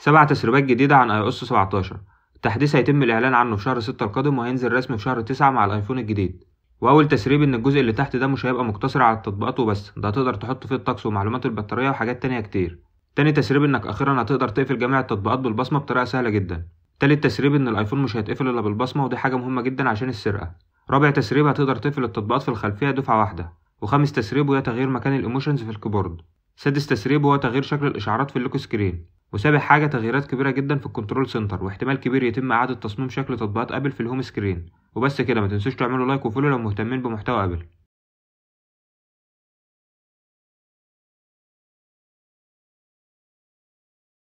سبع تسريبات جديدة عن اي اس 17 التحديث هيتم الإعلان عنه في شهر 6 القادم وهينزل رسمي في شهر 9 مع الأيفون الجديد وأول تسريب إن الجزء اللي تحت ده مش هيبقى مقتصر على التطبيقات وبس ده هتقدر تحط فيه الطقس ومعلومات البطارية وحاجات تانية كتير تاني تسريب إنك أخيرا هتقدر تقفل جميع التطبيقات بالبصمة بطريقة سهلة جدا تالت تسريب إن الأيفون مش هيتقفل إلا بالبصمة ودي حاجة مهمة جدا عشان السرقة رابع تسريب هتقدر تقفل التطبيقات في الخلفية دفعة واحدة وخامس تسريب هو تغيير مكان الإيموشنز في الكيبورد سادس تسريب هو تغيير شكل الإشعارات في اللوك سكرين وسابع حاجة تغييرات كبيرة جدا في الكنترول سنتر واحتمال كبير يتم إعادة تصميم شكل تطبيقات أبل في الهوم سكرين وبس كده ما تنسوش تعملوا لايك وفولو لو مهتمين بمحتوى أبل